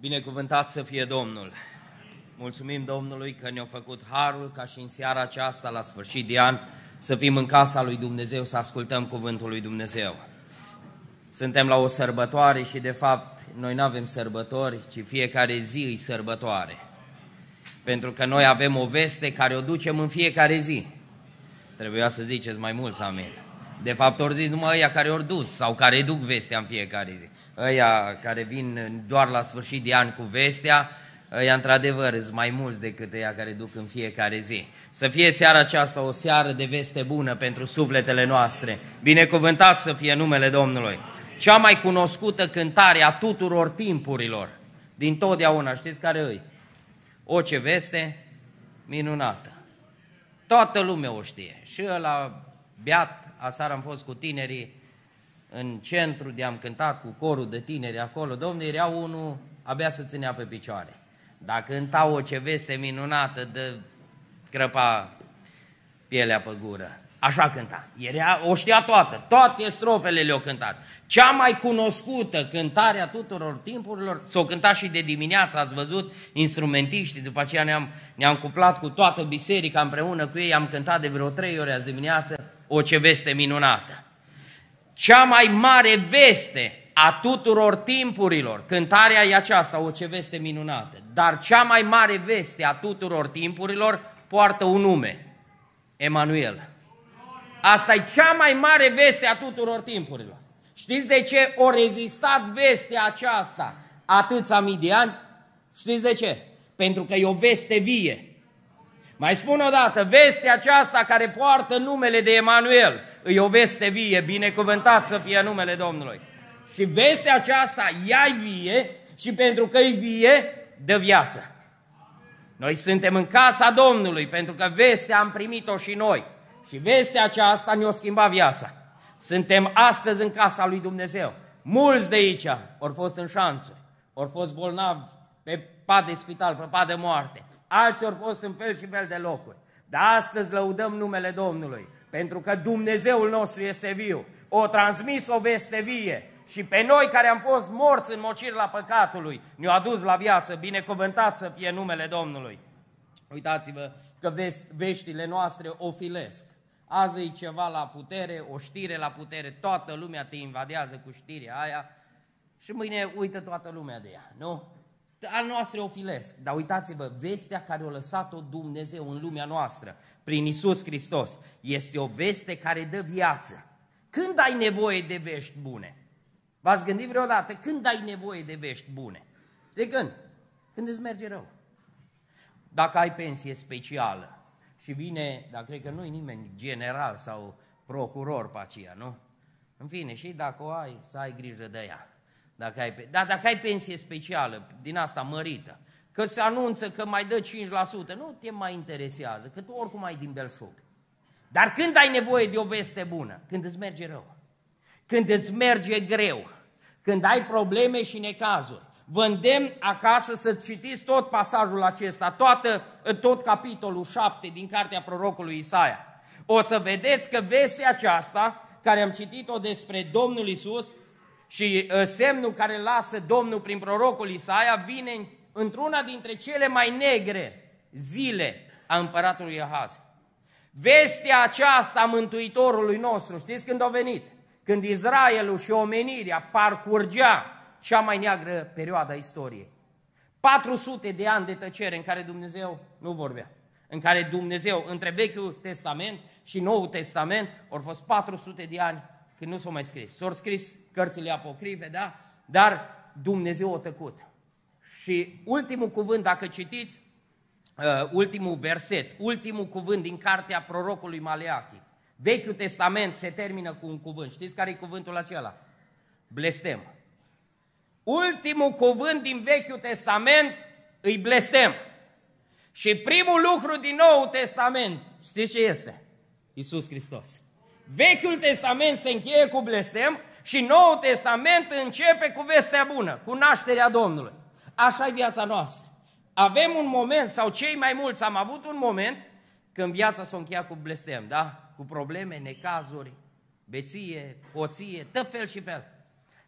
Binecuvântat să fie Domnul! Mulțumim Domnului că ne-a făcut harul ca și în seara aceasta, la sfârșit de an, să fim în casa lui Dumnezeu, să ascultăm cuvântul lui Dumnezeu. Suntem la o sărbătoare și, de fapt, noi nu avem sărbători, ci fiecare zi e sărbătoare. Pentru că noi avem o veste care o ducem în fiecare zi. Trebuia să ziceți mai mulți amin. De fapt, ori zis numai ăia care ori dus sau care duc vestea în fiecare zi. Ăia care vin doar la sfârșit de an cu vestea, ăia într-adevăr sunt mai mulți decât ăia care duc în fiecare zi. Să fie seara aceasta o seară de veste bună pentru sufletele noastre. Binecuvântat să fie numele Domnului. Cea mai cunoscută cântare a tuturor timpurilor, din totdeauna, știți care îi? O ce veste minunată. Toată lumea o știe. Și ăla beat, aseară am fost cu tinerii în centru de am cântat cu corul de tineri acolo, domnul era unul abia să ținea pe picioare. Dacă cânta o ce veste minunată de crăpa pielea pe gură. Așa cânta. Era, o știa toată. Toate strofele le-au cântat. Cea mai cunoscută cântare a tuturor timpurilor, s-o cânta și de dimineață, ați văzut, instrumentiștii, după aceea ne-am, ne-am cuplat cu toată biserica împreună cu ei, am cântat de vreo trei ore azi dimineață o, ce veste minunată! Cea mai mare veste a tuturor timpurilor, cântarea e aceasta, o ce veste minunată, dar cea mai mare veste a tuturor timpurilor poartă un nume, Emanuel. Asta e cea mai mare veste a tuturor timpurilor. Știți de ce o rezistat vestea aceasta atâția mii de ani? Știți de ce? Pentru că e o veste vie. Mai spun o dată, vestea aceasta care poartă numele de Emanuel, e o veste vie, binecuvântat să fie numele Domnului. Și vestea aceasta, ea vie și pentru că e vie, dă viață. Noi suntem în casa Domnului pentru că vestea am primit-o și noi. Și vestea aceasta ne-o schimba viața. Suntem astăzi în casa lui Dumnezeu. Mulți de aici au fost în șanțuri, au fost bolnavi pe pat de spital, pe pat de moarte. Alții au fost în fel și fel de locuri. Dar astăzi lăudăm numele Domnului, pentru că Dumnezeul nostru este viu. O transmis o veste vie și pe noi care am fost morți în mocir la păcatului, ne o adus la viață, binecuvântat să fie numele Domnului. Uitați-vă că veștile noastre ofilesc. Azi e ceva la putere, o știre la putere, toată lumea te invadează cu știrea aia și mâine uită toată lumea de ea, nu? al noastre o filesc, dar uitați-vă, vestea care o lăsat-o Dumnezeu în lumea noastră, prin Isus Hristos, este o veste care dă viață. Când ai nevoie de vești bune? V-ați gândit vreodată când ai nevoie de vești bune? De când? Când îți merge rău. Dacă ai pensie specială și vine, dar cred că nu-i nimeni general sau procuror pe aceea, nu? În fine, și dacă o ai, să ai grijă de ea. Dacă ai, dar dacă ai pensie specială, din asta mărită, că se anunță că mai dă 5%, nu te mai interesează, că tu oricum ai din belșug. Dar când ai nevoie de o veste bună? Când îți merge rău. Când îți merge greu. Când ai probleme și necazuri. Vă îndemn acasă să citiți tot pasajul acesta, toată, tot capitolul 7 din cartea prorocului Isaia. O să vedeți că vestea aceasta, care am citit-o despre Domnul Isus, și uh, semnul care lasă Domnul prin prorocul Isaia vine într-una dintre cele mai negre zile a împăratului Ahaz. Vestea aceasta a Mântuitorului nostru, știți când a venit? Când Israelul și omenirea parcurgea cea mai neagră perioadă a istoriei. 400 de ani de tăcere în care Dumnezeu nu vorbea. În care Dumnezeu, între Vechiul Testament și Noul Testament, au fost 400 de ani când nu s-au mai scris. S-au scris cărțile apocrife, da? Dar Dumnezeu a tăcut. Și ultimul cuvânt, dacă citiți, uh, ultimul verset, ultimul cuvânt din cartea prorocului Maleachi. Vechiul Testament se termină cu un cuvânt. Știți care e cuvântul acela? Blestem. Ultimul cuvânt din Vechiul Testament îi blestem. Și primul lucru din Noul Testament, știți ce este? Iisus Hristos. Vechiul Testament se încheie cu blestem și Noul Testament începe cu vestea bună, cu nașterea Domnului. Așa e viața noastră. Avem un moment, sau cei mai mulți am avut un moment, când viața s-a încheiat cu blestem, da? Cu probleme, necazuri, beție, poție, tot fel și fel.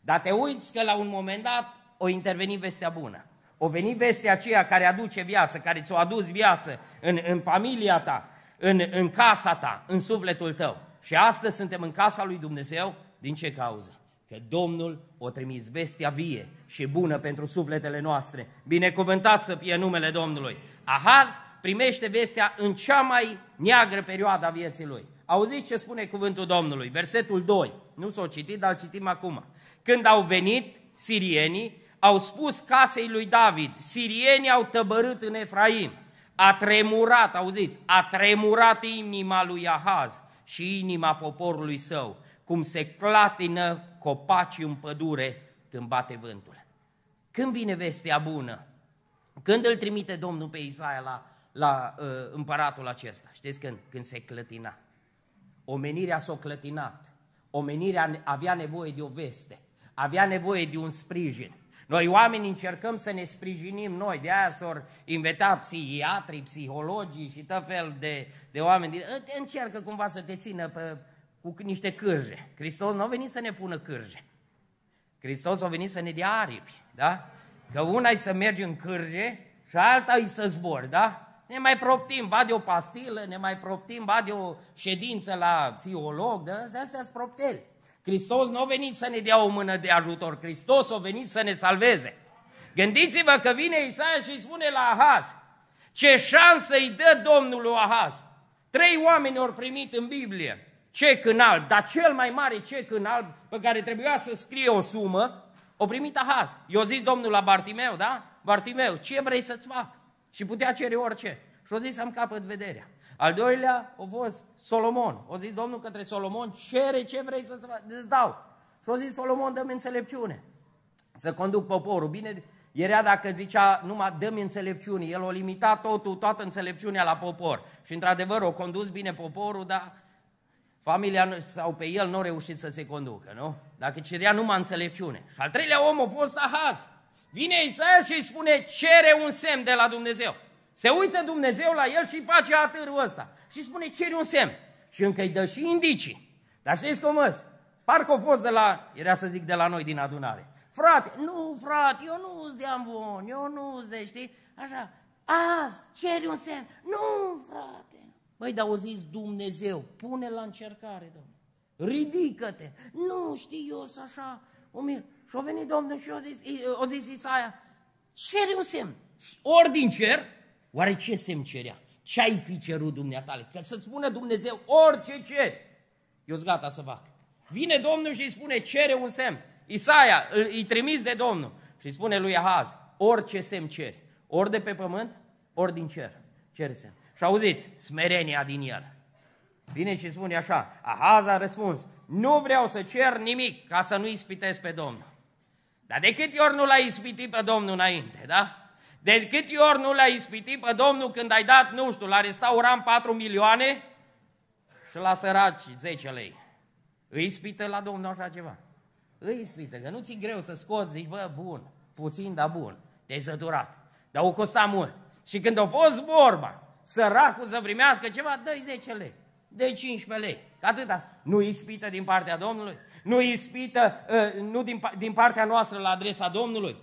Dar te uiți că la un moment dat o interveni vestea bună. O veni vestea aceea care aduce viață, care ți-o adus viață în, în familia ta, în, în casa ta, în sufletul tău. Și astăzi suntem în casa lui Dumnezeu. Din ce cauză? Că Domnul o trimis vestia vie și bună pentru sufletele noastre. Binecuvântat să fie numele Domnului. Ahaz primește vestea în cea mai neagră perioadă a vieții lui. Auziți ce spune cuvântul Domnului, versetul 2. Nu s-o citit, dar citim acum. Când au venit sirienii, au spus casei lui David, sirienii au tăbărât în Efraim. A tremurat, auziți, a tremurat inima lui Ahaz și inima poporului său, cum se clatină copacii în pădure când bate vântul. Când vine vestea bună? Când îl trimite Domnul pe Isaia la, la uh, împăratul acesta? Știți când? Când se clătina. Omenirea s-a clătinat. Omenirea avea nevoie de o veste. Avea nevoie de un sprijin noi oameni încercăm să ne sprijinim noi, de aia s au inventa psihiatrii, psihologii și tot fel de, de oameni. Din... Încearcă cumva să te țină pe, cu niște cârje. Hristos nu a venit să ne pună cârje. Hristos a venit să ne dea aripi, da? Că una e să mergi în cârje și alta e să zbori, da? Ne mai proptim, ba de o pastilă, ne mai proptim, ba de o ședință la psiholog, de da? astea sunt propteli. Hristos nu a venit să ne dea o mână de ajutor, Hristos a venit să ne salveze. Gândiți-vă că vine Isaia și spune la Ahaz, ce șansă îi dă Domnul lui Ahaz. Trei oameni ori primit în Biblie cec în alb, dar cel mai mare cec în alb pe care trebuia să scrie o sumă, o primit Ahaz. I-a zis Domnul la Bartimeu, da? Bartimeu, ce vrei să-ți fac? Și putea cere orice. Și-a zis să-mi capăt vederea. Al doilea a fost Solomon. O zis Domnul către Solomon, cere ce vrei să-ți dau. Și o zis Solomon, dă-mi înțelepciune să conduc poporul. Bine, era dacă zicea numai dă-mi înțelepciune, el o limita totul, toată înțelepciunea la popor. Și într-adevăr o condus bine poporul, dar familia sau pe el nu a reușit să se conducă, nu? Dacă cerea numai înțelepciune. Și al treilea om a fost Ahaz. Vine Isaia și îi spune, cere un semn de la Dumnezeu. Se uită Dumnezeu la el și face atârul ăsta. Și spune, ceri un semn. Și încă îi dă și indicii. Dar știți cum îți? Parcă a fost de la, era să zic, de la noi din adunare. Frate, nu, frate, eu nu sunt de amvon, eu nu sunt de, știi? Așa, azi ceri un semn. Nu, frate. Băi, dar zis Dumnezeu, pune la încercare, domnule. Ridică-te. Nu, știi, eu sunt așa, umil. Și a venit Domnul și a zis, o zis Isaia, ceri un semn. Ori din cer, Oare ce semn cerea? Ce ai fi cerut dumneatale? Că să-ți spună Dumnezeu orice ce? Eu sunt gata să fac. Vine Domnul și îi spune, cere un semn. Isaia, îi trimis de Domnul și îi spune lui Ahaz, orice semn ceri. Ori de pe pământ, ori din cer. Cere semn. Și auziți, smerenia din el. Vine și spune așa, Ahaz a răspuns, nu vreau să cer nimic ca să nu ispitesc pe Domnul. Dar de câte ori nu l-ai ispitit pe Domnul înainte, da? De câte ori nu l-ai ispitit pe Domnul când ai dat, nu știu, la restaurant 4 milioane și la săraci 10 lei? Îi ispită la Domnul așa ceva. Îi ispită, că nu ți greu să scoți, zici, bă, bun, puțin, dar bun, te-ai săturat. Dar o costa mult. Și când a fost vorba, săracul să primească ceva, dă 10 lei, dă 15 lei, că atâta. Nu ispită din partea Domnului, nu ispită, uh, nu din, din partea noastră la adresa Domnului.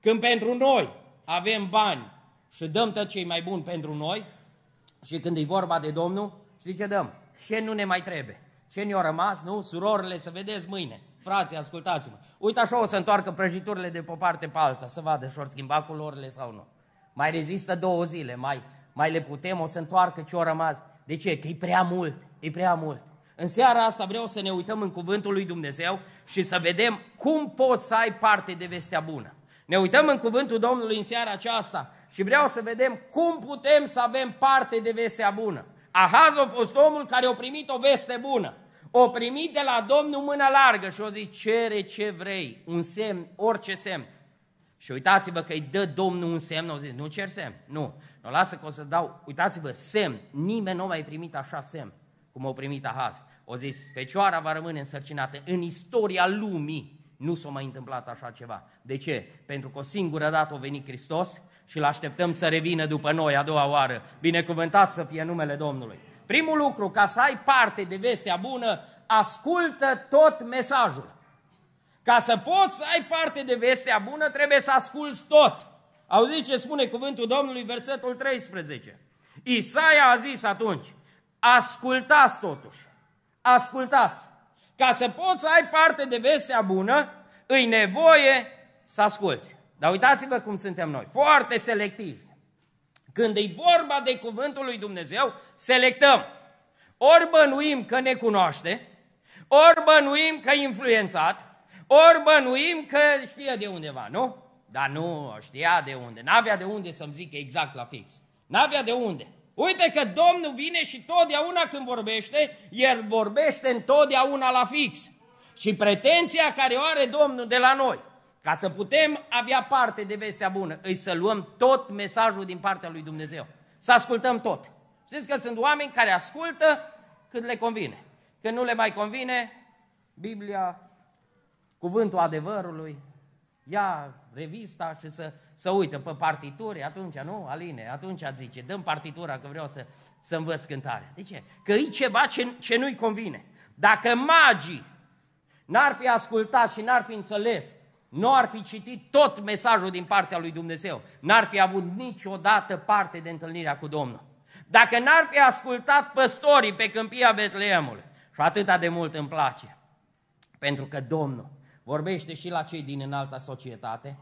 Când pentru noi avem bani și dăm tot ce mai bun pentru noi și când e vorba de Domnul, știi ce dăm? Ce nu ne mai trebuie? Ce ne-a rămas, nu? Surorile, să vedeți mâine. Frații, ascultați-mă. Uite așa o să întoarcă prăjiturile de pe o parte pe alta, să vadă și ori schimba culorile sau nu. Mai rezistă două zile, mai, mai le putem, o să întoarcă ce-o rămas. De ce? Că e prea mult, e prea mult. În seara asta vreau să ne uităm în cuvântul lui Dumnezeu și să vedem cum poți să ai parte de vestea bună. Ne uităm în cuvântul Domnului în seara aceasta și vreau să vedem cum putem să avem parte de vestea bună. Ahaz a fost omul care a primit o veste bună. O primit de la Domnul mână largă și o zice, cere ce vrei, un semn, orice semn. Și uitați-vă că îi dă Domnul un semn, o zis, nu cer semn, nu. Nu lasă că o să dau, uitați-vă, semn, nimeni nu a mai primit așa semn, cum o primit Ahaz. O zis, fecioara va rămâne însărcinată în istoria lumii. Nu s-a mai întâmplat așa ceva. De ce? Pentru că o singură dată a venit Hristos și îl așteptăm să revină după noi a doua oară. Binecuvântat să fie numele Domnului. Primul lucru, ca să ai parte de vestea bună, ascultă tot mesajul. Ca să poți să ai parte de vestea bună, trebuie să asculți tot. Auziți ce spune cuvântul Domnului, versetul 13. Isaia a zis atunci, ascultați totuși, ascultați. Ca să poți să ai parte de vestea bună, îi nevoie să asculți. Dar uitați-vă cum suntem noi, foarte selectivi. Când e vorba de cuvântul lui Dumnezeu, selectăm. Ori bănuim că ne cunoaște, ori bănuim că e influențat, ori bănuim că știe de undeva, nu? Dar nu știa de unde, n-avea de unde să-mi zică exact la fix. N-avea de unde. Uite că Domnul vine și totdeauna când vorbește, El vorbește întotdeauna la fix. Și pretenția care o are Domnul de la noi, ca să putem avea parte de vestea bună, îi să luăm tot mesajul din partea lui Dumnezeu. Să ascultăm tot. Știți că sunt oameni care ascultă când le convine. Când nu le mai convine, Biblia, cuvântul adevărului, ia revista și să să uită pe partituri, atunci, nu, Aline, atunci zice, dăm partitura că vreau să, să învăț cântarea. De ce? Că e ceva ce, ce nu-i convine. Dacă magii n-ar fi ascultat și n-ar fi înțeles, nu ar fi citit tot mesajul din partea lui Dumnezeu, n-ar fi avut niciodată parte de întâlnirea cu Domnul. Dacă n-ar fi ascultat păstorii pe câmpia Betleemului, și atâta de mult îmi place, pentru că Domnul vorbește și la cei din înalta societate,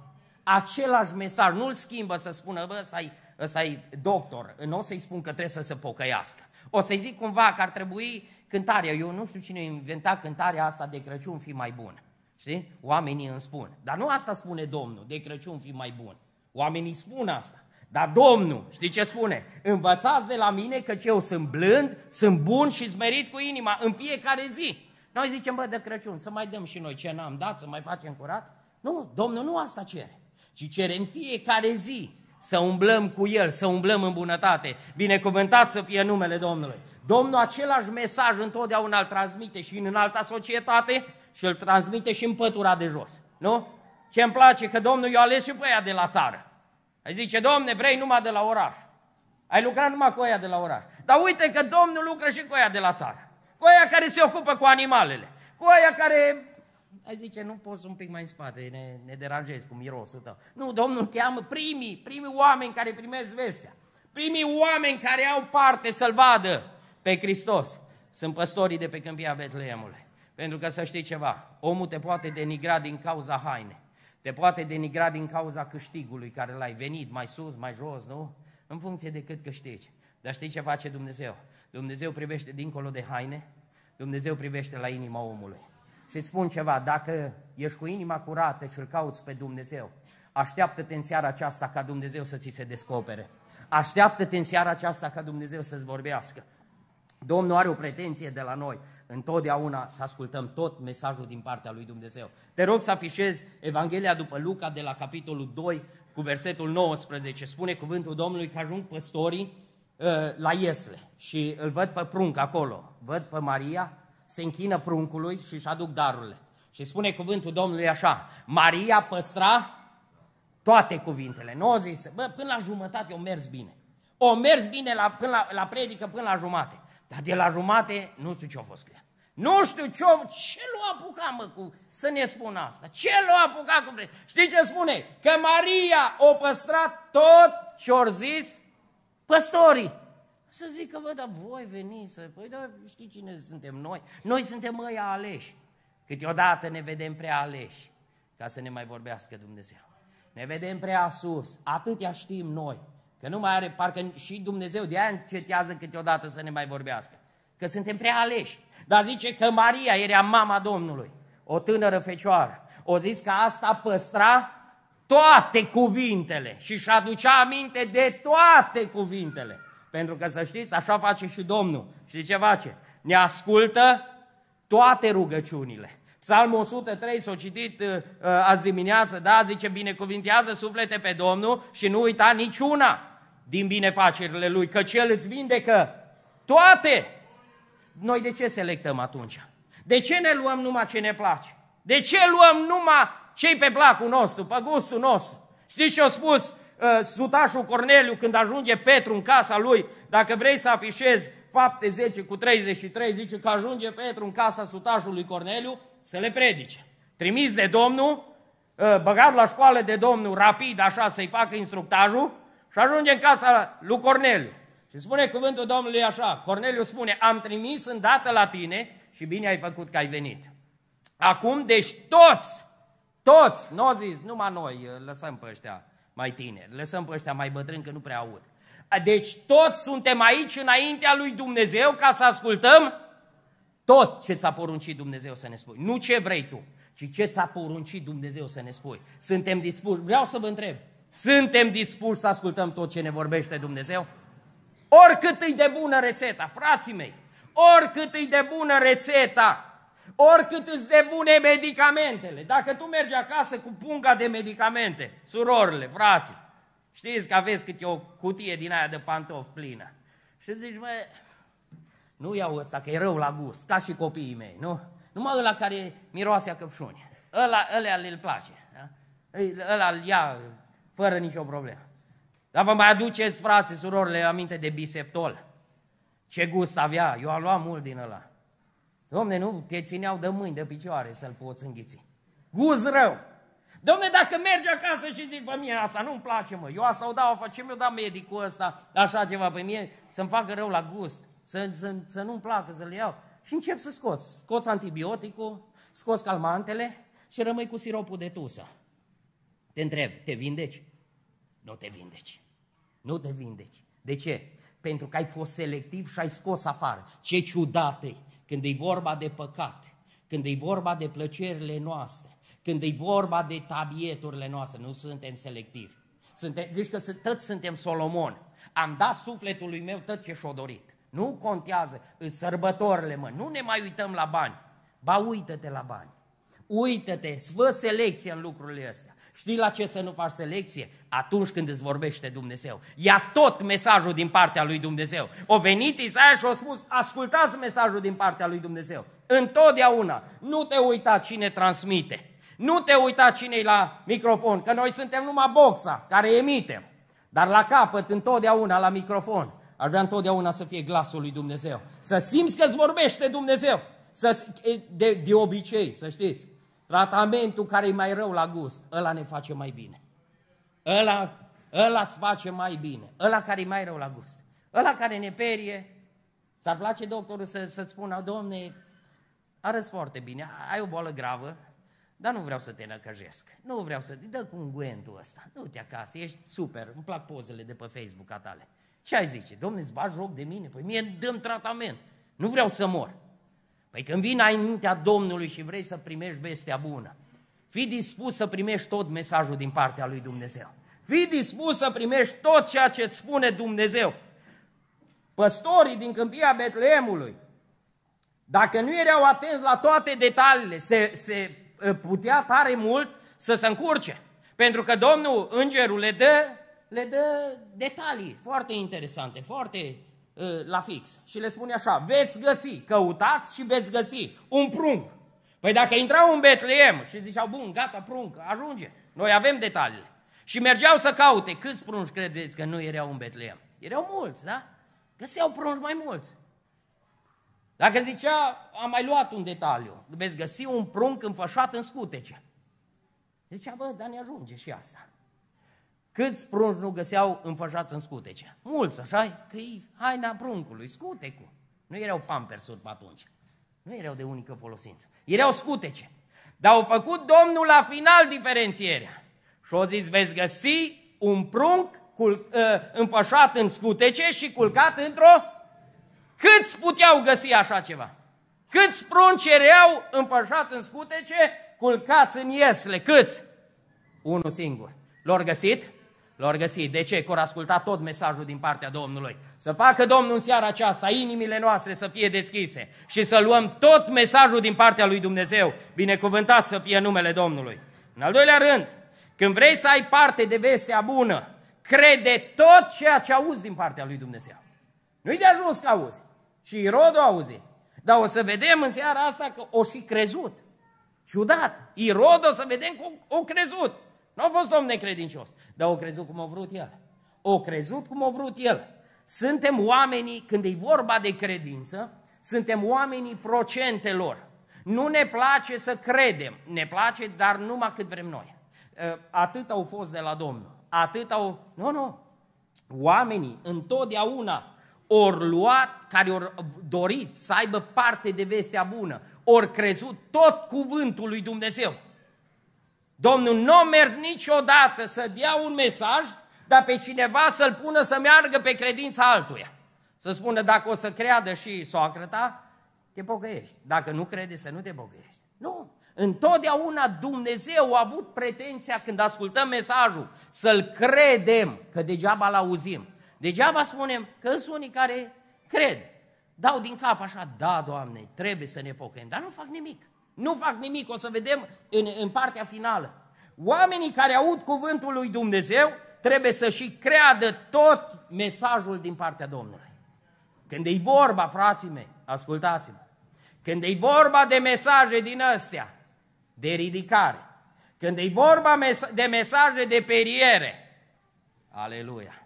același mesaj. Nu-l schimbă să spună, bă, ăsta-i, ăsta-i doctor, nu o să-i spun că trebuie să se pocăiască. O să-i zic cumva că ar trebui cântarea, eu nu știu cine a inventat cântarea asta de Crăciun fi mai bun. Știi? Oamenii îmi spun. Dar nu asta spune Domnul, de Crăciun fi mai bun. Oamenii spun asta. Dar Domnul, știi ce spune? Învățați de la mine că eu sunt blând, sunt bun și smerit cu inima în fiecare zi. Noi zicem, bă, de Crăciun, să mai dăm și noi ce n-am dat, să mai facem curat. Nu, Domnul nu asta cere ci cerem fiecare zi să umblăm cu El, să umblăm în bunătate. Binecuvântat să fie numele Domnului. Domnul același mesaj întotdeauna îl transmite și în alta societate și îl transmite și în pătura de jos. Nu? ce îmi place că Domnul i-a ales și pe aia de la țară. Ai zice, Domne, vrei numai de la oraș. Ai lucrat numai cu aia de la oraș. Dar uite că Domnul lucră și cu aia de la țară. Cu aia care se ocupă cu animalele. Cu aia care ai zice, nu poți un pic mai în spate, ne, ne deranjezi cu mirosul tău. Nu, Domnul cheamă primii, primii oameni care primesc vestea. Primii oameni care au parte să-L vadă pe Hristos. Sunt păstorii de pe câmpia Betleemului. Pentru că să știi ceva, omul te poate denigra din cauza haine. Te poate denigra din cauza câștigului care l-ai venit, mai sus, mai jos, nu? În funcție de cât câștigi. Dar știi ce face Dumnezeu? Dumnezeu privește dincolo de haine, Dumnezeu privește la inima omului. Și îți spun ceva, dacă ești cu inima curată și îl cauți pe Dumnezeu, așteaptă-te în seara aceasta ca Dumnezeu să ți se descopere. Așteaptă-te în seara aceasta ca Dumnezeu să-ți vorbească. Domnul are o pretenție de la noi, întotdeauna să ascultăm tot mesajul din partea lui Dumnezeu. Te rog să afișezi Evanghelia după Luca de la capitolul 2 cu versetul 19. Spune cuvântul Domnului că ajung păstorii ă, la Iesle și îl văd pe prunc acolo, văd pe Maria se închină pruncului și își aduc darurile. Și spune cuvântul Domnului așa, Maria păstra toate cuvintele. Nu o zis, bă, până la jumătate o mers bine. O mers bine la, până la, la predică până la jumate. Dar de la jumate nu știu ce a fost cu ea. Nu știu ce, ce l-a apucat, mă, cu, să ne spună asta. Ce l-a apucat cu predică? Știi ce spune? Că Maria o păstra tot ce au zis păstorii. Să zic că, vă, dar voi veniți să... Păi, da, știi cine suntem noi? Noi suntem mai aleși. Câteodată ne vedem prea aleși, ca să ne mai vorbească Dumnezeu. Ne vedem prea sus, atâtea știm noi. Că nu mai are, parcă și Dumnezeu de aia încetează câteodată să ne mai vorbească. Că suntem prea aleși. Dar zice că Maria era mama Domnului, o tânără fecioară. O zis că asta păstra toate cuvintele și și aducea aminte de toate cuvintele. Pentru că să știți, așa face și Domnul. Știți ce face? Ne ascultă toate rugăciunile. Psalmul 103 s-a citit uh, uh, azi dimineață, da, zice, binecuvintează suflete pe Domnul și nu uita niciuna din binefacerile Lui, că El îți vindecă toate. Noi de ce selectăm atunci? De ce ne luăm numai ce ne place? De ce luăm numai cei pe placul nostru, pe gustul nostru? Știți ce a spus Uh, sutașul Corneliu, când ajunge Petru în casa lui, dacă vrei să afișezi fapte 10 cu 33, zice că ajunge Petru în casa sutașului Corneliu să le predice. Trimis de Domnul, uh, băgat la școală de Domnul rapid, așa să-i facă instructajul, și ajunge în casa lui Corneliu. Și spune cuvântul Domnului așa, Corneliu spune, am trimis îndată la tine și bine ai făcut că ai venit. Acum, deci toți, toți, nu n-o zis, numai noi, lăsăm pe ăștia, mai tineri, lăsăm pe ăștia mai bătrâni că nu prea aud. Deci toți suntem aici înaintea lui Dumnezeu ca să ascultăm tot ce ți-a poruncit Dumnezeu să ne spui. Nu ce vrei tu, ci ce ți-a poruncit Dumnezeu să ne spui. Suntem dispuși, vreau să vă întreb, suntem dispuși să ascultăm tot ce ne vorbește Dumnezeu? Oricât e de bună rețeta, frații mei, oricât e de bună rețeta, Oricât îți de bune medicamentele, dacă tu mergi acasă cu punga de medicamente, surorile, frații, știți că aveți câte o cutie din aia de pantofi plină. Și zici, mă, nu iau ăsta că e rău la gust, ca și copiii mei, nu? Numai ăla care miroase a căpșuni. Ăla, ăla le place. Da? Ăla îl ia fără nicio problemă. Dar vă mai aduceți, frații, surorile, aminte de biseptol? Ce gust avea? Eu am luat mult din ăla. Domne, nu, te țineau de mâini, de picioare să-l poți înghiți. Guz rău! Domne, dacă mergi acasă și zici, bă, mie asta nu-mi place, mă, eu asta o dau, ce mi-o da medicul ăsta, așa ceva pe păi mine, să-mi facă rău la gust, să, să, să nu-mi placă, să le iau. Și încep să scoți. Scoți antibioticul, scoți calmantele și rămâi cu siropul de tusă. Te întreb, te vindeci? Nu te vindeci. Nu te vindeci. De ce? Pentru că ai fost selectiv și ai scos afară. Ce ciudate când e vorba de păcat, când e vorba de plăcerile noastre, când e vorba de tabieturile noastre, nu suntem selectivi. Suntem, zici că tot suntem Solomon. Am dat sufletului meu tot ce și-o dorit. Nu contează, în sărbătorile, mă, nu ne mai uităm la bani. Ba uită-te la bani. Uită-te, fă selecție în lucrurile astea. Știi la ce să nu faci selecție? Atunci când îți vorbește Dumnezeu. Ia tot mesajul din partea lui Dumnezeu. O venit Isaia și a spus, ascultați mesajul din partea lui Dumnezeu. Întotdeauna, nu te uita cine transmite. Nu te uita cine e la microfon, că noi suntem numai boxa care emitem. Dar la capăt, întotdeauna la microfon, ar vrea întotdeauna să fie glasul lui Dumnezeu. Să simți că îți vorbește Dumnezeu. Să, de, de obicei, să știți. Tratamentul care e mai rău la gust, ăla ne face mai bine. Ăla, ăla îți face mai bine. Ăla care e mai rău la gust. Ăla care ne perie. S-ar place doctorul să, să-ți spună, domne, arăți foarte bine, ai o boală gravă, dar nu vreau să te năcăjesc. Nu vreau să... Dă cu unguentul ăsta. Du-te acasă, ești super. Îmi plac pozele de pe Facebook a tale. Ce ai zice? Domne, îți bagi joc de mine? Păi mie dăm tratament. Nu vreau să mor. Păi când vii înaintea Domnului și vrei să primești vestea bună, fii dispus să primești tot mesajul din partea lui Dumnezeu. Fii dispus să primești tot ceea ce îți spune Dumnezeu. Păstorii din câmpia Betleemului, dacă nu erau atenți la toate detaliile, se, se eh, putea tare mult să se încurce. Pentru că Domnul, îngerul, le dă, le dă detalii foarte interesante, foarte Uh, la fix. Și le spune așa, veți găsi, căutați și veți găsi un prunc. Păi dacă intrau în Betleem și ziceau, bun, gata, prunc, ajunge, noi avem detaliile. Și mergeau să caute, câți prunci credeți că nu erau în Betleem? Erau mulți, da? Găseau prunci mai mulți. Dacă zicea, am mai luat un detaliu, veți găsi un prunc înfășat în scutece. Zicea, bă, dar ne ajunge și asta. Câți prunci nu găseau înfășați în scutece? Mulți, așa că e haina pruncului, scutecul. Nu erau pampersuri pe atunci. Nu erau de unică folosință. Erau scutece. Dar au făcut Domnul la final diferențierea. Și au zis, veți găsi un prunc cul, uh, înfășat în scutece și culcat într-o... Câți puteau găsi așa ceva? Câți prunci erau înfășați în scutece, culcați în iesle? Câți? Unul singur. L-au găsit? L-au găsit. De ce? Că au ascultat tot mesajul din partea Domnului. Să facă Domnul în seara aceasta inimile noastre să fie deschise și să luăm tot mesajul din partea lui Dumnezeu. Binecuvântat să fie numele Domnului. În al doilea rând, când vrei să ai parte de vestea bună, crede tot ceea ce auzi din partea lui Dumnezeu. Nu-i de ajuns că auzi. Și Irodul auzi. Dar o să vedem în seara asta că o și crezut. Ciudat. Irod o să vedem că o crezut. Nu a fost om necredincios, dar o crezut cum a vrut el. O crezut cum a vrut el. Suntem oamenii, când e vorba de credință, suntem oamenii procentelor. Nu ne place să credem, ne place, dar numai cât vrem noi. Ă, atât au fost de la Domnul, atât au... Nu, nu, oamenii întotdeauna ori luat, care ori dorit să aibă parte de vestea bună, ori crezut tot cuvântul lui Dumnezeu. Domnul nu a mers niciodată să dea un mesaj, dar pe cineva să-l pună să meargă pe credința altuia. Să spună, dacă o să creadă și soacră ta, te bogăiești. Dacă nu crede, să nu te bogăiești. Nu! Întotdeauna Dumnezeu a avut pretenția când ascultăm mesajul să-l credem, că degeaba-l auzim. Degeaba spunem că sunt unii care cred. Dau din cap așa, da, Doamne, trebuie să ne pocăim, dar nu fac nimic. Nu fac nimic, o să vedem în, în partea finală. Oamenii care aud cuvântul lui Dumnezeu trebuie să și creadă tot mesajul din partea Domnului. Când e vorba, frații mei, ascultați-mă, când e vorba de mesaje din astea, de ridicare, când e vorba de mesaje de periere, aleluia,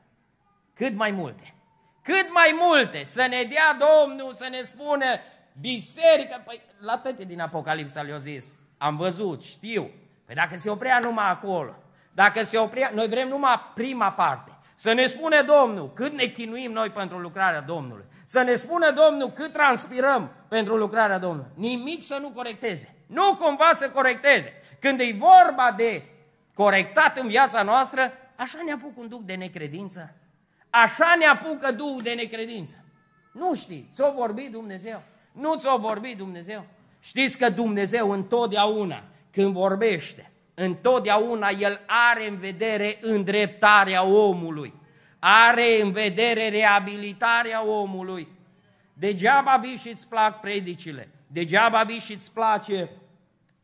cât mai multe, cât mai multe să ne dea Domnul, să ne spune Biserică, păi la toate din Apocalipsa le-au zis, am văzut, știu. Păi dacă se oprea numai acolo, dacă se oprea, noi vrem numai prima parte. Să ne spune Domnul cât ne chinuim noi pentru lucrarea Domnului. Să ne spune Domnul cât transpirăm pentru lucrarea Domnului. Nimic să nu corecteze. Nu cumva să corecteze. Când e vorba de corectat în viața noastră, așa ne apucă un duc de necredință. Așa ne apucă duc de necredință. Nu știi, ți-o vorbi Dumnezeu. Nu ți-o vorbi Dumnezeu? Știți că Dumnezeu întotdeauna, când vorbește, întotdeauna El are în vedere îndreptarea omului. Are în vedere reabilitarea omului. Degeaba vii și îți plac predicile, degeaba vii și îți place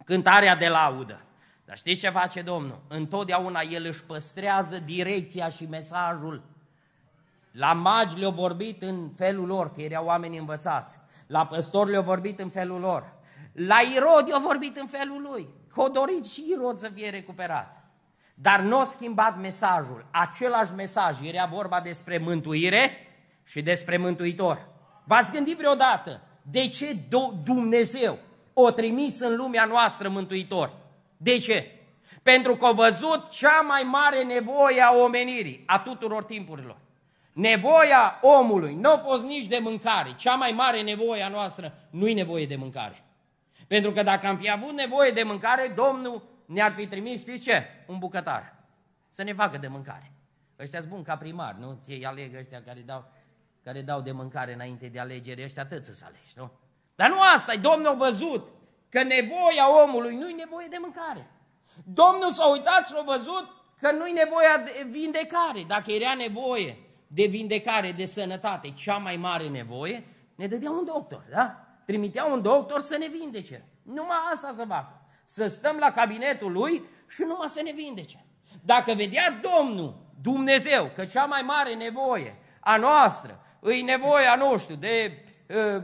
cântarea de laudă. Dar știți ce face Domnul? Întotdeauna El își păstrează direcția și mesajul. La magi le-au vorbit în felul lor, că erau oameni învățați. La păstor le-au vorbit în felul lor. La Irod i-au vorbit în felul lui. Că o dorit și Irod să fie recuperat. Dar nu a schimbat mesajul. Același mesaj. Era vorba despre mântuire și despre mântuitor. V-ați gândit vreodată de ce Dumnezeu o trimis în lumea noastră mântuitor? De ce? Pentru că a văzut cea mai mare nevoie a omenirii, a tuturor timpurilor. Nevoia omului nu a fost nici de mâncare. Cea mai mare nevoie a noastră nu-i nevoie de mâncare. Pentru că dacă am fi avut nevoie de mâncare, Domnul ne-ar fi trimis, știți ce? Un bucătar. Să ne facă de mâncare. Ăștia sunt buni ca primar, nu? Cei aleg ăștia care dau, care dau de mâncare înainte de alegeri, ăștia atât să alegi, nu? Dar nu asta e, Domnul a văzut că nevoia omului nu-i nevoie de mâncare. Domnul s-a uitat și a văzut că nu-i nevoia de vindecare. Dacă era nevoie de vindecare, de sănătate, cea mai mare nevoie, ne dădea un doctor, da? Trimitea un doctor să ne vindece. Numai asta să facă. Să stăm la cabinetul lui și numai să ne vindece. Dacă vedea Domnul, Dumnezeu, că cea mai mare nevoie a noastră, îi nevoia, nu știu, de uh,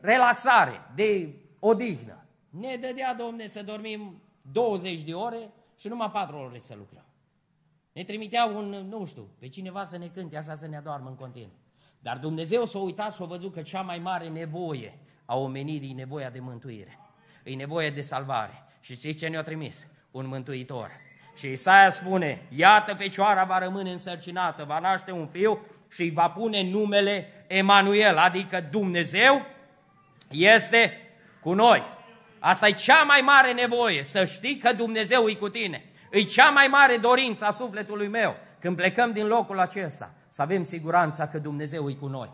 relaxare, de odihnă, ne dădea, Domne, să dormim 20 de ore și numai 4 ore să lucrăm. Ne trimitea un, nu știu, pe cineva să ne cânte așa să ne adormă în continuu. Dar Dumnezeu s-a uitat și a văzut că cea mai mare nevoie a omenirii e nevoia de mântuire. E nevoie de salvare. Și știți ce ne-a trimis? Un mântuitor. Și Isaia spune, iată fecioara va rămâne însărcinată, va naște un fiu și îi va pune numele Emanuel, adică Dumnezeu este cu noi. Asta e cea mai mare nevoie, să știi că Dumnezeu e cu tine. E cea mai mare dorință a sufletului meu când plecăm din locul acesta, să avem siguranța că Dumnezeu e cu noi.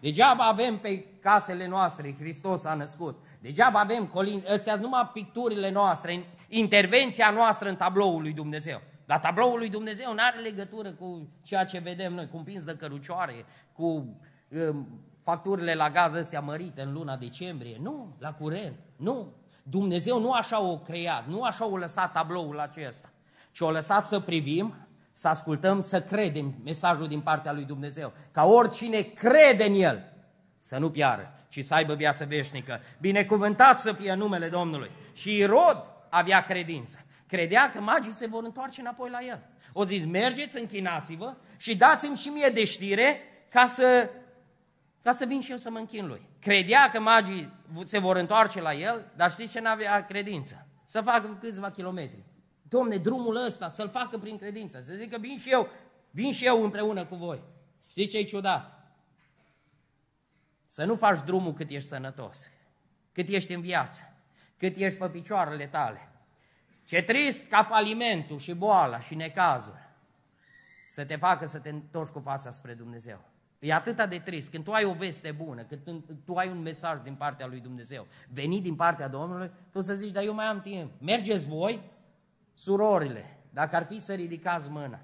Degeaba avem pe casele noastre, Hristos a născut. Degeaba avem colinzi, astea sunt numai picturile noastre, intervenția noastră în tabloul lui Dumnezeu. Dar tabloul lui Dumnezeu nu are legătură cu ceea ce vedem noi, cu împins de cărucioare, cu um, facturile la gaz astea mărite în luna decembrie. Nu, la curent, nu. Dumnezeu nu așa o creat, nu așa o lăsat tabloul acesta și o lăsat să privim, să ascultăm, să credem mesajul din partea lui Dumnezeu. Ca oricine crede în El să nu piară, ci să aibă viață veșnică. Binecuvântat să fie numele Domnului. Și Irod avea credință. Credea că magii se vor întoarce înapoi la el. O zis, mergeți, închinați-vă și dați-mi și mie de știre ca să, ca să vin și eu să mă închin lui. Credea că magii se vor întoarce la el, dar știți ce n-avea credință? Să facă câțiva kilometri Domne, drumul ăsta să-l facă prin credință, să zică vin și eu, vin și eu împreună cu voi. Știți ce e ciudat? Să nu faci drumul cât ești sănătos, cât ești în viață, cât ești pe picioarele tale. Ce trist ca falimentul și boala și necazul să te facă să te întorci cu fața spre Dumnezeu. E atâta de trist. Când tu ai o veste bună, când tu ai un mesaj din partea lui Dumnezeu, venit din partea Domnului, tu să zici, dar eu mai am timp. Mergeți voi, Surorile, dacă ar fi să ridicați mâna,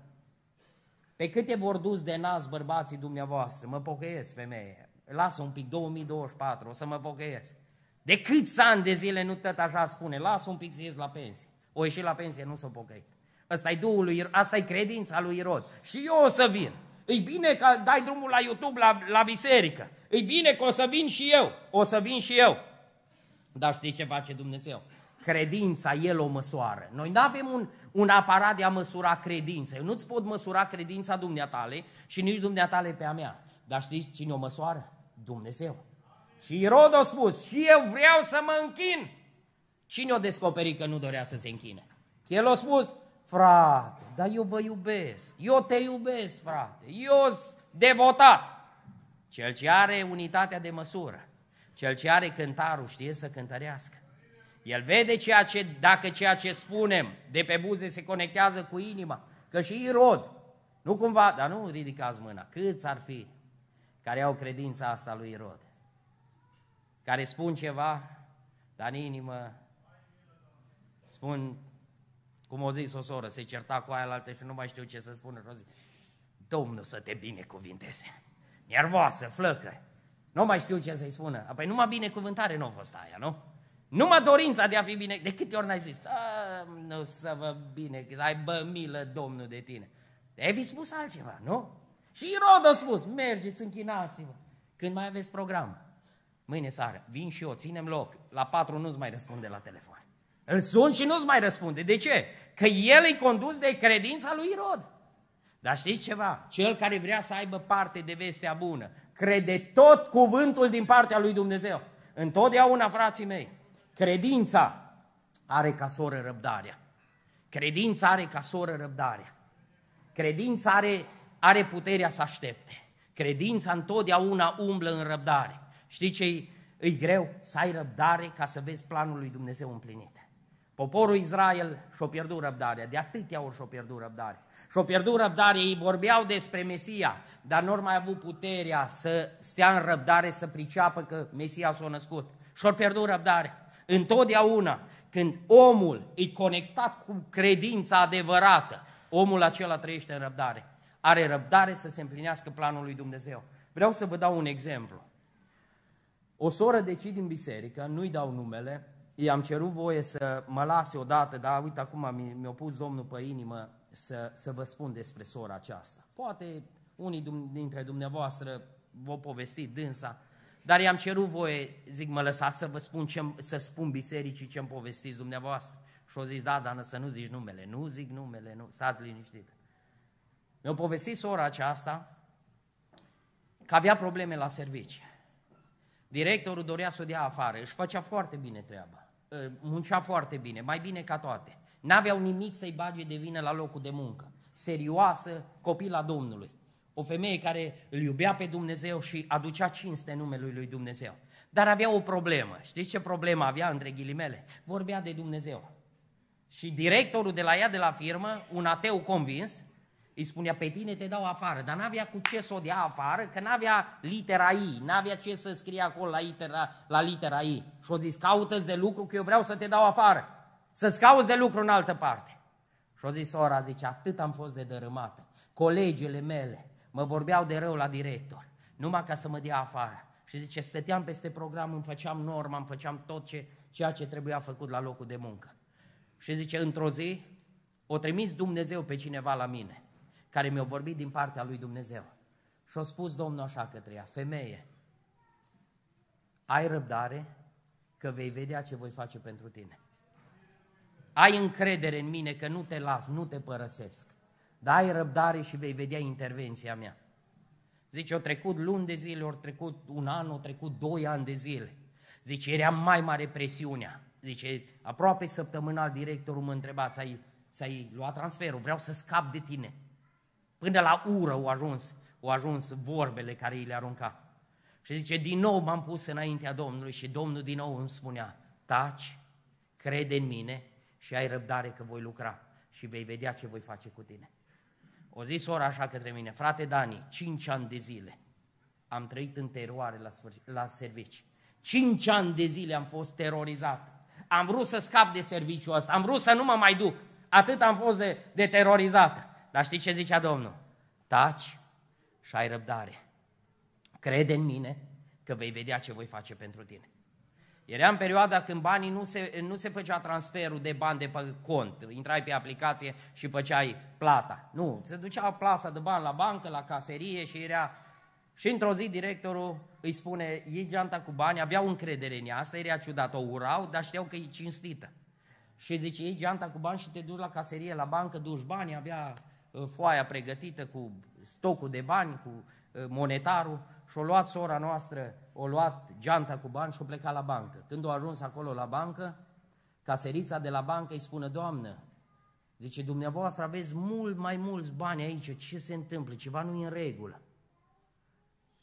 pe câte vor dus de nas bărbații dumneavoastră? Mă pocăiesc, femeie. Lasă un pic, 2024, o să mă pocăiesc. De câți ani de zile nu tot așa spune? Lasă un pic să ies la pensie. O ieși la pensie, nu s-o pocăi. Asta e duhul lui, asta e credința lui Irod. Și eu o să vin. E bine că dai drumul la YouTube, la, la biserică. E bine că o să vin și eu. O să vin și eu. Dar știi ce face Dumnezeu? credința el o măsoară. Noi nu avem un, un aparat de a măsura credința. Eu nu-ți pot măsura credința dumneatale și nici dumneatale pe a mea. Dar știți cine o măsoară? Dumnezeu. Și Irod a spus, și eu vreau să mă închin. Cine o descoperi că nu dorea să se închine? El a spus, frate, dar eu vă iubesc, eu te iubesc, frate, eu sunt devotat. Cel ce are unitatea de măsură, cel ce are cântarul știe să cântărească. El vede ceea ce, dacă ceea ce spunem de pe buze se conectează cu inima, că și Irod, nu cumva, dar nu ridicați mâna, câți ar fi care au credința asta lui Irod, care spun ceva, dar în inimă spun, cum o zis o soră, se certa cu aia la altă și nu mai știu ce să spună și o zis, Domnul să te binecuvinteze, nervoasă, flăcă, nu mai știu ce să-i spună, apoi numai binecuvântare nu a fost aia, nu? Numai dorința de a fi bine. De câte ori n-ai zis? Nu să vă bine, că ai bă milă Domnul de tine. Ai fi spus altceva, nu? Și Irod a spus, mergeți, închinați-vă. Când mai aveți program. Mâine seară, vin și eu, ținem loc. La patru nu-ți mai răspunde la telefon. Îl sun și nu-ți mai răspunde. De ce? Că el e condus de credința lui Irod. Dar știți ceva? Cel care vrea să aibă parte de vestea bună, crede tot cuvântul din partea lui Dumnezeu. Întotdeauna, frații mei, Credința are ca soră răbdarea. Credința are ca soră răbdarea. Credința are, are puterea să aștepte. Credința întotdeauna umblă în răbdare. Știi ce e greu? Să ai răbdare ca să vezi planul lui Dumnezeu împlinit. Poporul Israel și-o pierdut răbdarea, de atâtea ori și-o pierdut răbdare. Și-o pierdut răbdare, ei vorbeau despre Mesia, dar nu mai avut puterea să stea în răbdare, să priceapă că Mesia s-a născut. Și-o pierdut răbdarea. Întotdeauna când omul e conectat cu credința adevărată, omul acela trăiește în răbdare. Are răbdare să se împlinească planul lui Dumnezeu. Vreau să vă dau un exemplu. O soră de cei din biserică, nu-i dau numele, i-am cerut voie să mă lase odată, dar uite acum mi-a pus Domnul pe inimă să, să vă spun despre sora aceasta. Poate unii dintre dumneavoastră vă povesti dânsa, dar i-am cerut voie, zic, mă lăsați să vă spun ce, să spun bisericii ce-mi povestiți dumneavoastră. Și au zis, da, dar să nu zici numele. Nu zic numele, nu, stați liniștit. Mi-a povestit sora aceasta că avea probleme la serviciu. Directorul dorea să o dea afară, își făcea foarte bine treaba, ă, muncea foarte bine, mai bine ca toate. N-aveau nimic să-i bage de vină la locul de muncă. Serioasă, copila Domnului. O femeie care îl iubea pe Dumnezeu și aducea cinste numelui lui Dumnezeu. Dar avea o problemă. Știți ce problemă avea între ghilimele? Vorbea de Dumnezeu. Și directorul de la ea, de la firmă, un ateu convins, îi spunea, pe tine te dau afară, dar n-avea cu ce să o dea afară, că n-avea litera I, n-avea ce să scrie acolo la litera, la litera I. Și o zis, caută de lucru că eu vreau să te dau afară, să-ți cauți de lucru în altă parte. Și o zis, ora, zice, atât am fost de dărâmată, colegele mele, mă vorbeau de rău la director, numai ca să mă dea afară. Și zice, stăteam peste program, îmi făceam norma, îmi făceam tot ce, ceea ce trebuia făcut la locul de muncă. Și zice, într-o zi, o trimis Dumnezeu pe cineva la mine, care mi-a vorbit din partea lui Dumnezeu. Și-a spus Domnul așa către ea, femeie, ai răbdare că vei vedea ce voi face pentru tine. Ai încredere în mine că nu te las, nu te părăsesc ai răbdare și vei vedea intervenția mea. Zice, au trecut luni de zile, au trecut un an, au trecut doi ani de zile. Zice, era mai mare presiunea. Zice, aproape săptămânal directorul mă întreba, ți-ai, ți-ai luat transferul, vreau să scap de tine. Până la ură au ajuns, au ajuns vorbele care îi le arunca. Și zice, din nou m-am pus înaintea Domnului și Domnul din nou îmi spunea, taci, crede în mine și ai răbdare că voi lucra și vei vedea ce voi face cu tine. O zi sora așa către mine, frate Dani, cinci ani de zile am trăit în teroare la, sfârși, la servici. Cinci ani de zile am fost terorizat. Am vrut să scap de serviciul ăsta, am vrut să nu mă mai duc. Atât am fost de, de terorizat. Dar știi ce zicea Domnul? Taci și ai răbdare. Crede în mine că vei vedea ce voi face pentru tine. Era în perioada când banii nu se, nu se făcea transferul de bani de pe cont. Intrai pe aplicație și făceai plata. Nu, se ducea plasa de bani la bancă, la caserie și era... Și într-o zi directorul îi spune, e geanta cu bani, aveau încredere în ea, asta era ciudat, o urau, dar știau că e cinstită. Și zice, iei geanta cu bani și te duci la caserie, la bancă, duci bani, avea ă, foaia pregătită cu stocul de bani, cu ă, monetarul și o luat sora noastră o luat geanta cu bani și o plecat la bancă. Când o ajuns acolo la bancă, caserița de la bancă îi spune, Doamnă, zice, dumneavoastră aveți mult mai mulți bani aici, ce se întâmplă, ceva nu e în regulă.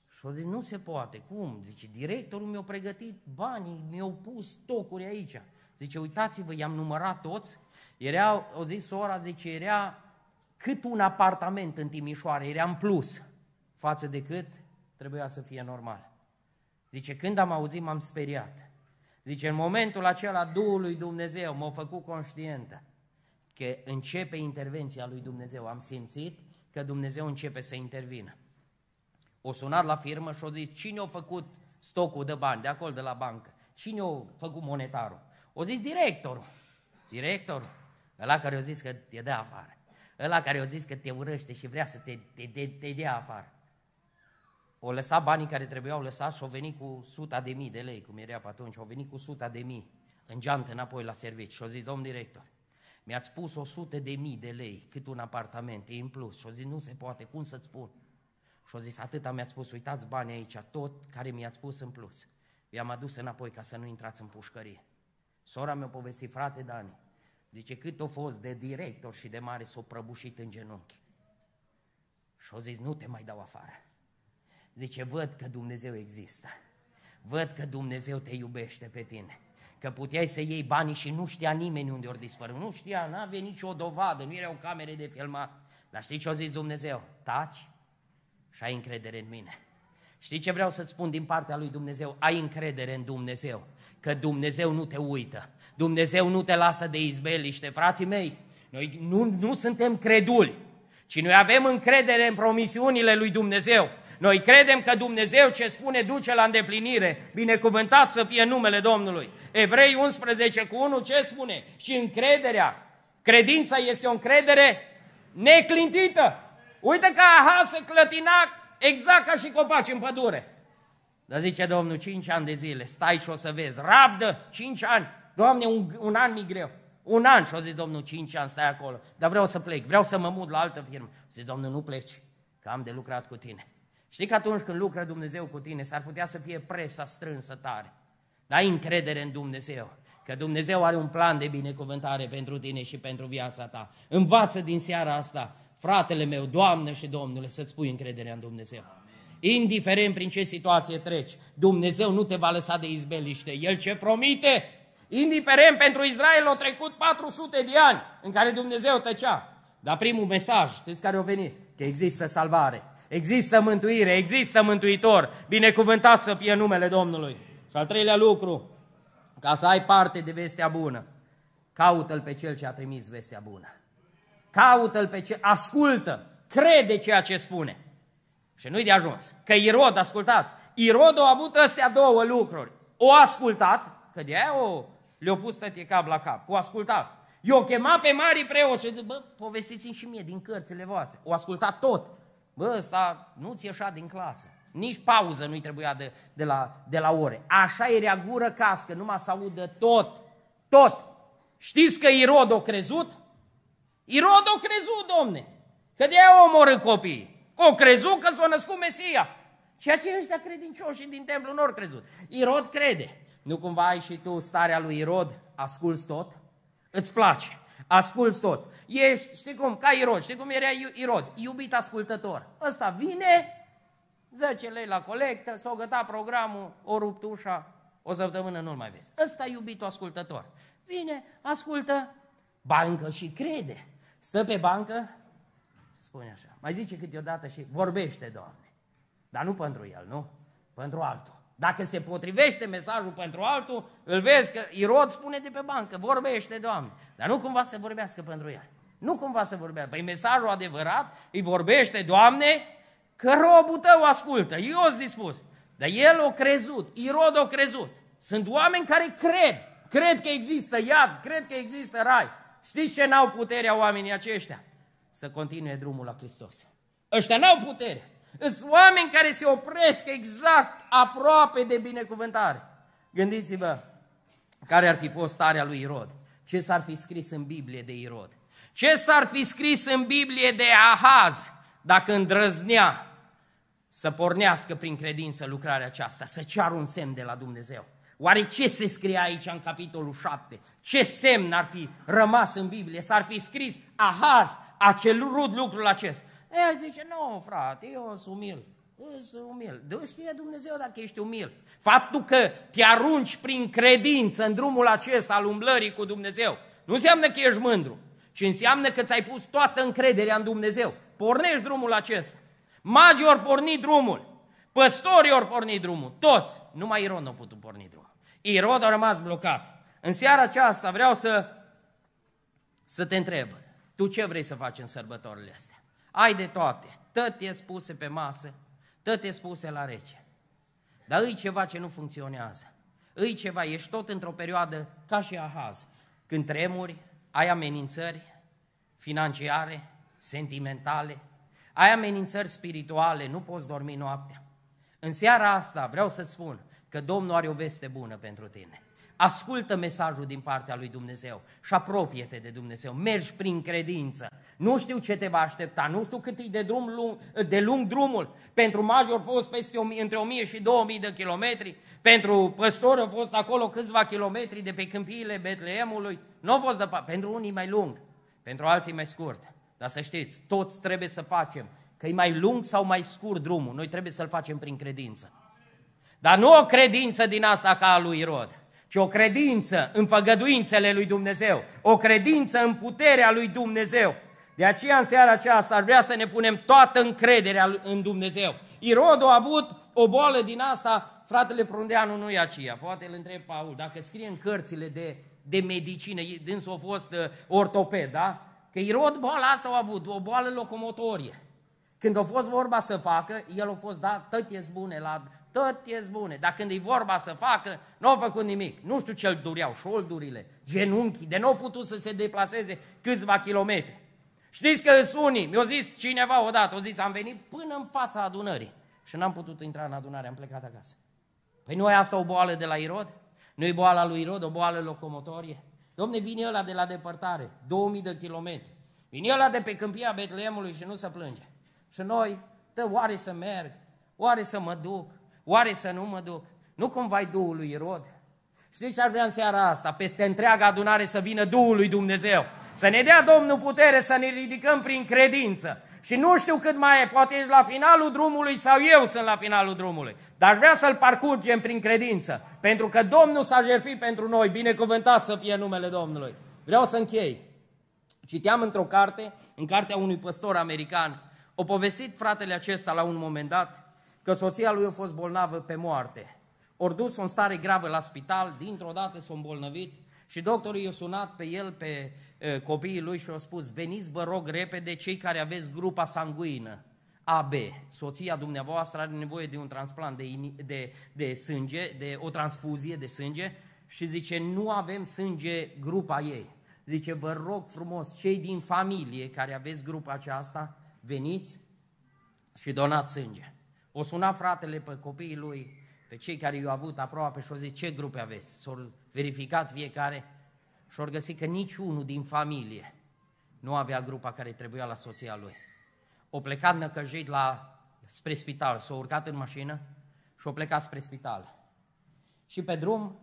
Și o zis, nu se poate, cum? Zice, directorul mi-a pregătit banii, mi-au pus tocuri aici. Zice, uitați-vă, i-am numărat toți, Era o zis sora, zice, era cât un apartament în Timișoara, era în plus, față de cât trebuia să fie normal. Zice, când am auzit, m-am speriat. Zice, în momentul acela Duhul lui Dumnezeu m-a făcut conștientă că începe intervenția lui Dumnezeu. Am simțit că Dumnezeu începe să intervină. O sunat la firmă și o zis, cine a făcut stocul de bani de acolo, de la bancă? Cine a făcut monetarul? O zis directorul. Directorul? Ăla care a zis că te dă afară. Ăla care a zis că te urăște și vrea să te, te, te, te dea afară o lăsa banii care trebuiau lăsați și o venit cu suta de mii de lei, cum era pe atunci, o venit cu suta de mii în geantă înapoi la serviciu și o zis, domn director, mi-ați pus sută de mii de lei, cât un apartament, e în plus. Și-o zis, nu se poate, cum să-ți spun? Și-o zis, atâta mi-ați pus, uitați banii aici, tot care mi-ați pus în plus. i am adus înapoi ca să nu intrați în pușcărie. Sora mi-a povestit, frate Dani, zice, cât o fost de director și de mare s-o prăbușit în genunchi. Și-o zis, nu te mai dau afară. Zice, văd că Dumnezeu există. Văd că Dumnezeu te iubește pe tine. Că puteai să iei banii și nu știa nimeni unde ori dispărut. Nu știa, nu avea nicio dovadă, nu erau camere de filmat. Dar știi ce a zis Dumnezeu? Taci și ai încredere în mine. Știi ce vreau să-ți spun din partea lui Dumnezeu? Ai încredere în Dumnezeu, că Dumnezeu nu te uită, Dumnezeu nu te lasă de izbeliște. Frații mei, noi nu, nu suntem creduli, ci noi avem încredere în promisiunile lui Dumnezeu. Noi credem că Dumnezeu ce spune duce la îndeplinire. Binecuvântat să fie numele Domnului. Evrei 11 cu 1 ce spune? Și încrederea. Credința este o încredere neclintită. Uite că aha se clătina exact ca și copaci în pădure. Dar zice Domnul, 5 ani de zile, stai și o să vezi, rabdă, 5 ani. Doamne, un, un an mi greu. Un an și-o zis Domnul, 5 ani stai acolo, dar vreau să plec, vreau să mă mut la altă firmă. Zice Domnul, nu pleci, că am de lucrat cu tine. Știi că atunci când lucră Dumnezeu cu tine, s-ar putea să fie presa strânsă tare. Dar ai încredere în Dumnezeu, că Dumnezeu are un plan de binecuvântare pentru tine și pentru viața ta. Învață din seara asta, fratele meu, Doamne și Domnule, să-ți pui încrederea în Dumnezeu. Amen. Indiferent prin ce situație treci, Dumnezeu nu te va lăsa de izbeliște. El ce promite, indiferent pentru Israel, au trecut 400 de ani în care Dumnezeu tăcea. Dar primul mesaj, știți care a venit? Că există salvare Există mântuire, există mântuitor. Binecuvântat să fie numele Domnului. Și al treilea lucru, ca să ai parte de vestea bună, caută-L pe Cel ce a trimis vestea bună. Caută-L pe Cel, ascultă, crede ceea ce spune. Și nu-i de ajuns. Că Irod, ascultați, Irod a avut astea două lucruri. O ascultat, că de aia o, le-o pus tătie cap la cap, o ascultat. I-o chema pe mari preoți și zic, bă, povestiți-mi și mie din cărțile voastre. O ascultat tot, Bă, ăsta nu-ți ieșa din clasă. Nici pauză nu-i trebuia de, de, la, de la ore. Așa era gură cască, numai să audă tot. Tot. Știți că Irod o crezut? Irod o crezut, domne. Că de aia omorâ copiii. o crezut că s-a născut Mesia. Ceea ce ăștia credincioși din templu nu crezut. Irod crede. Nu cumva ai și tu starea lui Irod, asculți tot? Îți place ascult tot. Ești, știi cum, ca Irod, știi cum era Irod, iubit ascultător. Ăsta vine, 10 lei la colectă, s-o găta programul, o rupt ușa, o săptămână nu-l mai vezi. Ăsta iubitul ascultător. Vine, ascultă, bancă și crede. Stă pe bancă, spune așa, mai zice câteodată și vorbește, Doamne. Dar nu pentru el, nu? Pentru altul. Dacă se potrivește mesajul pentru altul, îl vezi că Irod spune de pe bancă, vorbește, Doamne. Dar nu cumva să vorbească pentru el. Nu cumva să vorbească. Păi mesajul adevărat îi vorbește, Doamne, că robul tău ascultă. Eu sunt dispus. Dar el o crezut, Irod o crezut. Sunt oameni care cred, cred că există iad, cred că există rai. Știți ce n-au puterea oamenii aceștia? Să continue drumul la Hristos. Ăștia n-au putere. Sunt oameni care se opresc exact aproape de binecuvântare. Gândiți-vă care ar fi fost starea lui Irod. Ce s-ar fi scris în Biblie de Irod? Ce s-ar fi scris în Biblie de Ahaz dacă îndrăznea să pornească prin credință lucrarea aceasta, să ceară un semn de la Dumnezeu? Oare ce se scrie aici în capitolul 7? Ce semn ar fi rămas în Biblie? S-ar fi scris Ahaz, acel rud lucrul acesta. El zice, nu, frate, eu sunt umil. Sunt umil. De știe Dumnezeu dacă ești umil. Faptul că te arunci prin credință în drumul acesta al umblării cu Dumnezeu, nu înseamnă că ești mândru, ci înseamnă că ți-ai pus toată încrederea în Dumnezeu. Pornești drumul acesta. Magii ori porni drumul, păstorii ori porni drumul, toți. Numai Irod nu a putut porni drumul. Irod a rămas blocat. În seara aceasta vreau să, să te întreb, tu ce vrei să faci în sărbătorile astea? Ai de toate, tot e spuse pe masă, tot e spuse la rece. Dar îi ceva ce nu funcționează. Îi ceva, ești tot într-o perioadă ca și ahaz. Când tremuri, ai amenințări financiare, sentimentale, ai amenințări spirituale, nu poți dormi noaptea. În seara asta vreau să-ți spun că Domnul are o veste bună pentru tine. Ascultă mesajul din partea lui Dumnezeu și apropie-te de Dumnezeu. Mergi prin credință. Nu știu ce te va aștepta, nu știu cât e de, drum lung, de lung drumul. Pentru magi au fost peste între 1000 și 2000 de kilometri, pentru păstor au fost acolo câțiva kilometri de pe câmpiile Betleemului. Nu au fost de, pentru unii mai lung, pentru alții mai scurt. Dar să știți, toți trebuie să facem, că e mai lung sau mai scurt drumul, noi trebuie să-l facem prin credință. Dar nu o credință din asta ca a lui Irod ci o credință în făgăduințele lui Dumnezeu, o credință în puterea lui Dumnezeu. De aceea în seara aceasta ar vrea să ne punem toată încrederea în Dumnezeu. Irod a avut o boală din asta, fratele Prundeanu nu e aceea. Poate îl întreb Paul, dacă scrie în cărțile de, de medicină, dânsul a fost uh, ortoped, da? Că Irod boala asta a avut, o boală locomotorie. Când a fost vorba să facă, el a fost dat tătieți bune la tot e bune, dar când e vorba să facă, nu au făcut nimic. Nu știu ce-l dureau, șoldurile, genunchii, de nu au putut să se deplaseze câțiva kilometri. Știți că sunt unii, mi-a zis cineva odată, a zis, am venit până în fața adunării și n-am putut intra în adunare, am plecat acasă. Păi nu e asta o boală de la Irod? Nu e boala lui Irod, o boală locomotorie? Domne, vine ăla de la depărtare, 2000 de kilometri. Vine ăla de pe câmpia Betleemului și nu se plânge. Și noi, tă, oare să merg, oare să mă duc, Oare să nu mă duc? Nu cumva-i Duhul lui Irod? Știți ce ar vrea în seara asta? Peste întreaga adunare să vină Duhul lui Dumnezeu. Să ne dea Domnul putere să ne ridicăm prin credință. Și nu știu cât mai e, poate ești la finalul drumului sau eu sunt la finalul drumului. Dar vrea să-l parcurgem prin credință. Pentru că Domnul s-a jertfit pentru noi, binecuvântat să fie numele Domnului. Vreau să închei. Citeam într-o carte, în cartea unui păstor american, o povestit fratele acesta la un moment dat, că soția lui a fost bolnavă pe moarte. Ori dus în stare gravă la spital, dintr-o dată s-a îmbolnăvit și doctorii i a sunat pe el, pe copiii lui și au spus, veniți vă rog repede cei care aveți grupa sanguină. AB, soția dumneavoastră are nevoie de un transplant de, de, de sânge, de o transfuzie de sânge și zice, nu avem sânge grupa ei. Zice, vă rog frumos, cei din familie care aveți grupa aceasta, veniți și donați sânge. O suna fratele pe copiii lui, pe cei care i-au avut aproape și au zis ce grupe aveți. S-au verificat fiecare și au găsit că niciunul din familie nu avea grupa care trebuia la soția lui. O plecat năcăjit la, spre spital, s-a urcat în mașină și o plecat spre spital. Și pe drum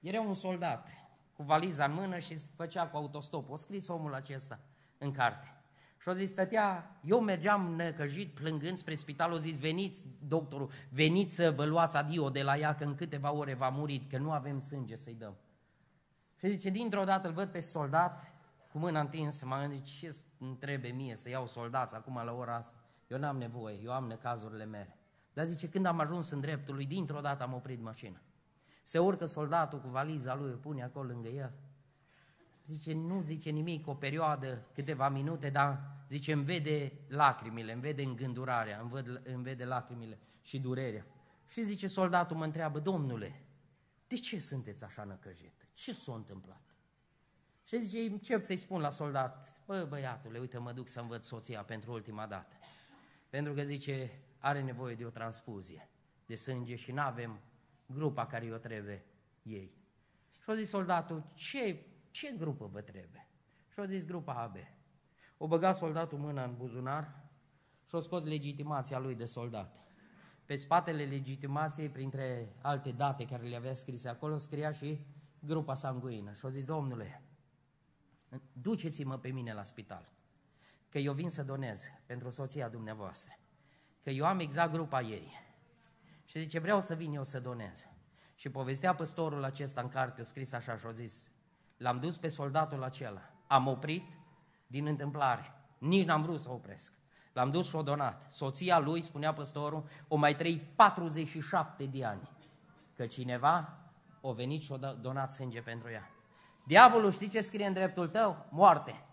era un soldat cu valiza în mână și făcea cu autostop. O scris omul acesta în carte. Și o zis, stătea, eu mergeam năcăjit, plângând spre spital, o zis, veniți, doctorul, veniți să vă luați adio de la ea, că în câteva ore va muri, că nu avem sânge să-i dăm. Și zice, dintr-o dată îl văd pe soldat, cu mâna întinsă, mă gândit, ce îmi trebuie mie să iau soldați acum la ora asta? Eu n-am nevoie, eu am necazurile mele. Dar zice, când am ajuns în dreptul lui, dintr-o dată am oprit mașina. Se urcă soldatul cu valiza lui, pune acolo lângă el zice, nu zice nimic, o perioadă, câteva minute, dar zice, îmi vede lacrimile, îmi vede îngândurarea, îmi, văd, îmi vede lacrimile și durerea. Și zice, soldatul mă întreabă, domnule, de ce sunteți așa năcăjet? Ce s-a întâmplat? Și zice, încep să-i spun la soldat, bă, băiatule, uite, mă duc să mi văd soția pentru ultima dată. Pentru că, zice, are nevoie de o transfuzie de sânge și nu avem grupa care o trebuie ei. Și a zis soldatul, ce ce grupă vă trebuie? Și-a zis grupa AB. O băga soldatul mâna în buzunar și a scos legitimația lui de soldat. Pe spatele legitimației, printre alte date care le avea scrise acolo, scria și grupa sanguină. Și-a zis, domnule, duceți-mă pe mine la spital, că eu vin să donez pentru soția dumneavoastră, că eu am exact grupa ei. Și zice, vreau să vin eu să donez. Și povestea păstorul acesta în carte, o scris așa și a zis, L-am dus pe soldatul acela. Am oprit din întâmplare. Nici n-am vrut să opresc. L-am dus și o donat. Soția lui, spunea păstorul, o mai trăi 47 de ani. Că cineva o venit și o donat sânge pentru ea. Diavolul știi ce scrie în dreptul tău? Moarte.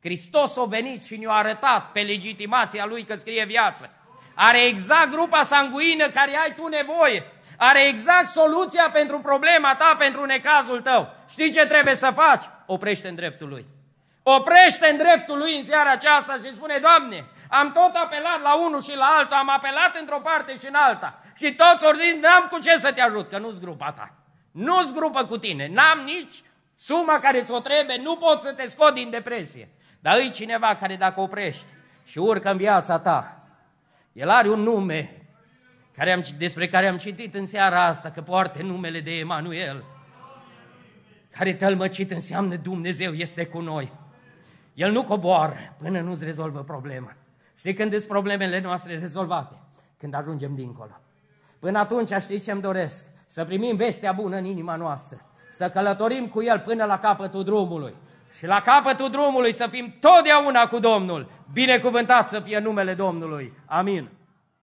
Hristos a venit și ne-a arătat pe legitimația lui că scrie viață. Are exact grupa sanguină care ai tu nevoie. Are exact soluția pentru problema ta, pentru necazul tău știi ce trebuie să faci? Oprește în dreptul lui. Oprește în dreptul lui în seara aceasta și spune, Doamne, am tot apelat la unul și la altul, am apelat într-o parte și în alta. Și toți au zis, n-am cu ce să te ajut, că nu s grupa ta. nu s grupă cu tine, n-am nici suma care ți-o trebuie, nu pot să te scot din depresie. Dar îi cineva care dacă oprești și urcă în viața ta, el are un nume care am, despre care am citit în seara asta, că poartă numele de Emanuel care tălmăcit înseamnă Dumnezeu este cu noi. El nu coboară până nu-ți rezolvă problema. Știi când sunt problemele noastre rezolvate? Când ajungem dincolo. Până atunci știi ce-mi doresc? Să primim vestea bună în inima noastră. Să călătorim cu El până la capătul drumului. Și la capătul drumului să fim totdeauna cu Domnul. Binecuvântat să fie numele Domnului. Amin.